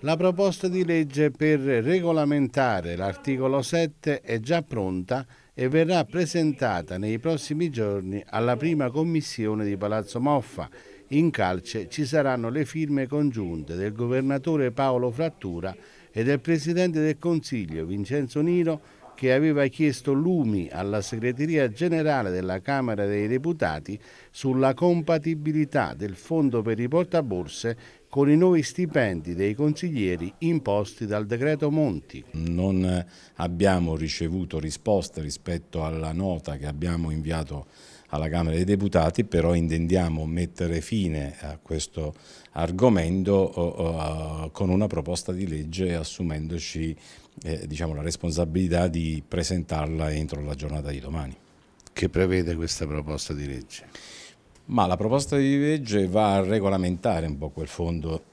La proposta di legge per regolamentare l'articolo 7 è già pronta e verrà presentata nei prossimi giorni alla prima commissione di Palazzo Moffa. In calce ci saranno le firme congiunte del governatore Paolo Frattura e del presidente del Consiglio Vincenzo Niro che aveva chiesto lumi alla segreteria generale della Camera dei Deputati sulla compatibilità del fondo per i portaborse con i nuovi stipendi dei consiglieri imposti dal decreto Monti. Non eh, abbiamo ricevuto risposte rispetto alla nota che abbiamo inviato alla Camera dei Deputati, però intendiamo mettere fine a questo argomento eh, eh, con una proposta di legge assumendoci eh, diciamo, la responsabilità di presentarla entro la giornata di domani. Che prevede questa proposta di legge? Ma la proposta di legge va a regolamentare un po' quel fondo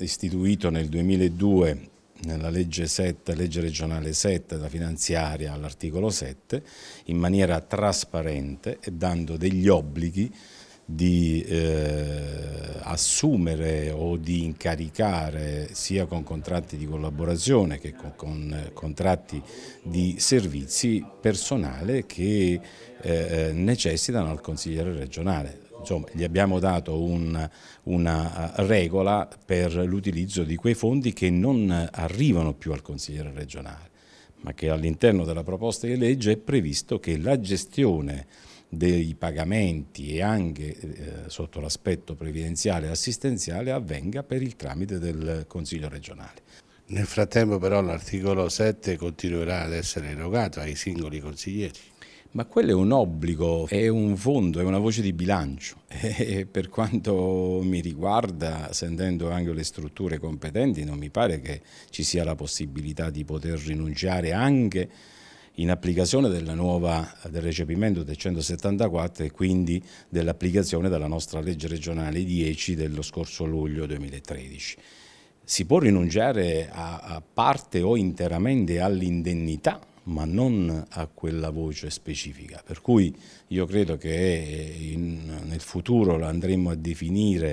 istituito nel 2002 nella legge 7, legge regionale 7, la finanziaria all'articolo 7, in maniera trasparente e dando degli obblighi di eh, assumere o di incaricare sia con contratti di collaborazione che con, con eh, contratti di servizi personale che eh, eh necessitano al consigliere regionale. Insomma, gli abbiamo dato un, una eh, regola per l'utilizzo di quei fondi che non arrivano più al consigliere regionale, ma che all'interno della proposta di legge è previsto che la gestione dei pagamenti e anche eh, sotto l'aspetto previdenziale e assistenziale avvenga per il tramite del Consiglio regionale. Nel frattempo però l'articolo 7 continuerà ad essere erogato ai singoli consiglieri ma quello è un obbligo, è un fondo, è una voce di bilancio e per quanto mi riguarda, sentendo anche le strutture competenti, non mi pare che ci sia la possibilità di poter rinunciare anche in applicazione nuova, del recepimento del 174 e quindi dell'applicazione della nostra legge regionale 10 dello scorso luglio 2013. Si può rinunciare a, a parte o interamente all'indennità ma non a quella voce specifica. Per cui io credo che eh, in, nel futuro andremo a definire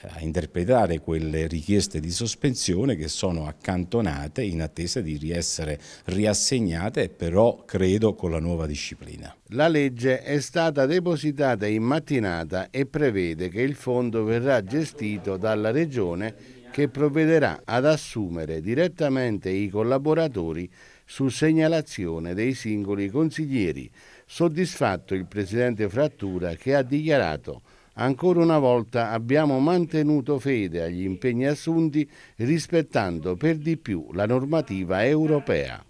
eh, a interpretare quelle richieste di sospensione che sono accantonate in attesa di essere riassegnate, però credo con la nuova disciplina. La legge è stata depositata in mattinata e prevede che il fondo verrà gestito dalla Regione che provvederà ad assumere direttamente i collaboratori su segnalazione dei singoli consiglieri, soddisfatto il presidente Frattura che ha dichiarato Ancora una volta abbiamo mantenuto fede agli impegni assunti rispettando per di più la normativa europea.